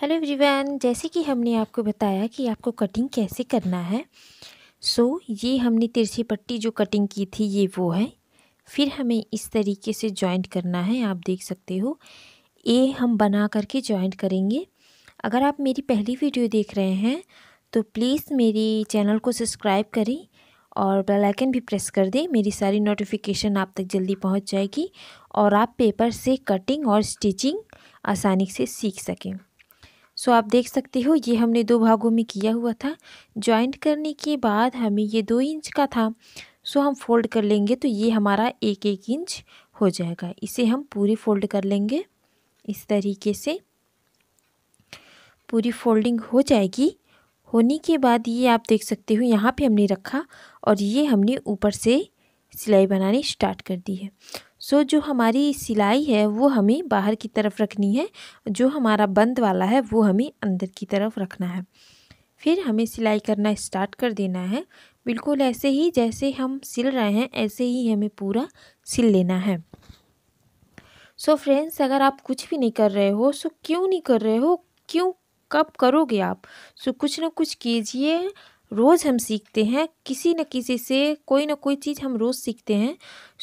hello everyone जैसे कि हमने आपको बताया कि आपको कटिंग कैसे करना है सो so, ये हमने तिरछी पट्टी जो कटिंग की थी ये वो है फिर हमें इस तरीके से जॉइंट करना है आप देख सकते हो ए हम बना करके जॉइंट करेंगे अगर आप मेरी पहली वीडियो देख रहे हैं तो प्लीज़ मेरी चैनल को सब्सक्राइब करें और बेल आइकन भी प्रेस कर दें मेरी सारी नोटिफिकेशन आप तक जल्दी पहुंच जाएगी और आप पेपर से कटिंग और स्टिचिंग आसानी से सीख सकें सो आप देख सकते हो ये हमने दो भागों में किया हुआ था ज्वाइंट करने के बाद हमें ये दो इंच का था सो हम फोल्ड कर लेंगे तो ये हमारा एक एक इंच हो जाएगा इसे हम पूरी फोल्ड कर लेंगे इस तरीके से पूरी फोल्डिंग हो जाएगी होने के बाद ये आप देख सकते हो यहाँ पे हमने रखा और ये हमने ऊपर से सिलाई बनानी स्टार्ट कर दी है सो जो हमारी सिलाई है वो हमें बाहर की तरफ रखनी है जो हमारा बंद वाला है वो हमें अंदर की तरफ रखना है फिर हमें सिलाई करना स्टार्ट कर देना है बिल्कुल ऐसे ही जैसे हम सिल रहे हैं ऐसे ही हमें पूरा सिल लेना है सो so फ्रेंड्स अगर आप कुछ भी नहीं कर रहे हो सो क्यों नहीं कर रहे हो क्यों कब करोगे आप सो so, कुछ ना कुछ कीजिए रोज़ हम सीखते हैं किसी न किसी से कोई ना कोई चीज़ हम रोज़ सीखते हैं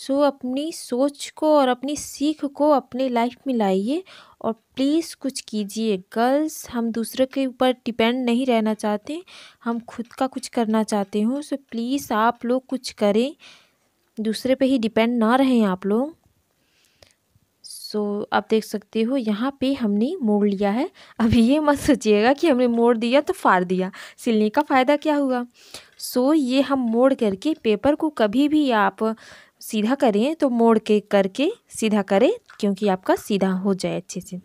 सो अपनी सोच को और अपनी सीख को अपने लाइफ में लाइए और प्लीज़ कुछ कीजिए गर्ल्स हम दूसरे के ऊपर डिपेंड नहीं रहना चाहते हम खुद का कुछ करना चाहते हो सो प्लीज़ आप लोग कुछ करें दूसरे पे ही डिपेंड ना रहें आप लोग सो so, आप देख सकते हो यहाँ पे हमने मोड़ लिया है अभी ये मत सोचिएगा कि हमने मोड़ दिया तो फाड़ दिया सिलने का फ़ायदा क्या हुआ सो so, ये हम मोड़ करके पेपर को कभी भी आप सीधा करें तो मोड़ के करके सीधा करें क्योंकि आपका सीधा हो जाए अच्छे से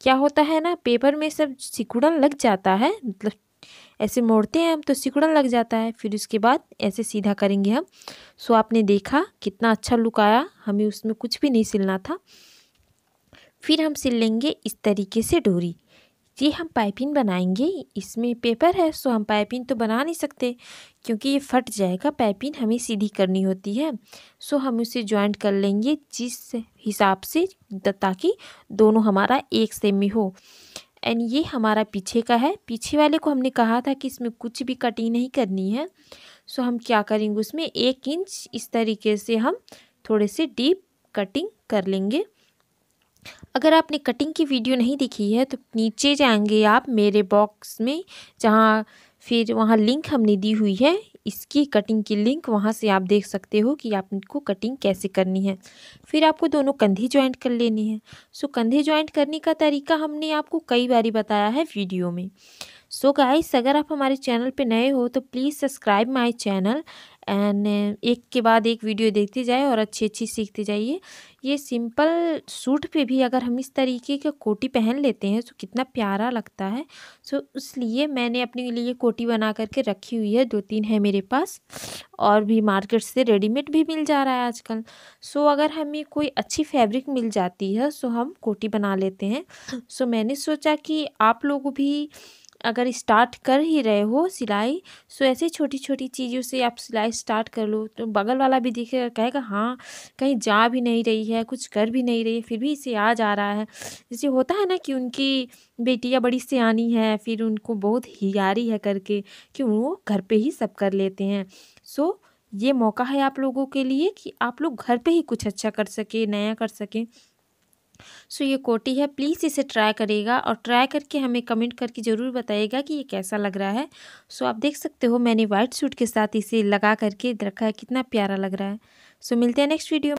क्या होता है ना पेपर में सब सिकुड़न लग जाता है मतलब ऐसे मोड़ते हैं हम तो सिकुड़न लग जाता है फिर उसके बाद ऐसे सीधा करेंगे हम सो आपने देखा कितना अच्छा लुक आया हमें उसमें कुछ भी नहीं सिलना था फिर हम सिल लेंगे इस तरीके से डोरी ये हम पाइपिंग बनाएंगे इसमें पेपर है सो हम पाइपिंग तो बना नहीं सकते क्योंकि ये फट जाएगा पाइपिंग हमें सीधी करनी होती है सो हम उसे ज्वाइंट कर लेंगे जिस हिसाब से ताकि दोनों हमारा एक सेमी हो एंड ये हमारा पीछे का है पीछे वाले को हमने कहा था कि इसमें कुछ भी कटिंग नहीं करनी है सो हम क्या करेंगे उसमें एक इंच इस तरीके से हम थोड़े से डीप कटिंग कर लेंगे अगर आपने कटिंग की वीडियो नहीं देखी है तो नीचे जाएंगे आप मेरे बॉक्स में जहाँ फिर वहाँ लिंक हमने दी हुई है इसकी कटिंग की लिंक वहाँ से आप देख सकते हो कि आपको कटिंग कैसे करनी है फिर आपको दोनों कंधे ज्वाइंट कर लेनी है सो कंधे ज्वाइंट करने का तरीका हमने आपको कई बारी बताया है वीडियो में सो so गाइस अगर आप हमारे चैनल पे नए हो तो please subscribe my channel and एक के बाद एक वीडियो देखते जाए और अच्छी अच्छी सीखते जाइए ये सिंपल सूट पे भी अगर हम इस तरीके का कोटी पहन लेते हैं तो कितना प्यारा लगता है सो इसलिए मैंने अपने लिए कोटी बना करके रखी हुई है दो तीन है मेरे पास और भी मार्केट से रेडीमेड भी मिल जा रहा है आजकल सो अगर हमें कोई अच्छी फैब्रिक मिल जाती है सो हम कोटी बना लेते हैं सो मैंने सोचा कि आप लोग भी अगर स्टार्ट कर ही रहे हो सिलाई सो ऐसे छोटी छोटी चीज़ों से आप सिलाई स्टार्ट कर लो तो बगल वाला भी देखेगा कहेगा हाँ कहीं जा भी नहीं रही है कुछ कर भी नहीं रही है फिर भी इसे आ जा रहा है जैसे होता है ना कि उनकी बेटियाँ बड़ी सियानी है फिर उनको बहुत हियारी है करके कि वो घर पर ही सब कर लेते हैं सो ये मौका है आप लोगों के लिए कि आप लोग घर पर ही कुछ अच्छा कर सके नया कर सकें सो ये कोटी है प्लीज़ इसे ट्राई करिएगा और ट्राई करके हमें कमेंट करके ज़रूर बताइएगा कि ये कैसा लग रहा है सो आप देख सकते हो मैंने वाइट सूट के साथ इसे लगा करके रखा है कितना प्यारा लग रहा है सो मिलते हैं नेक्स्ट वीडियो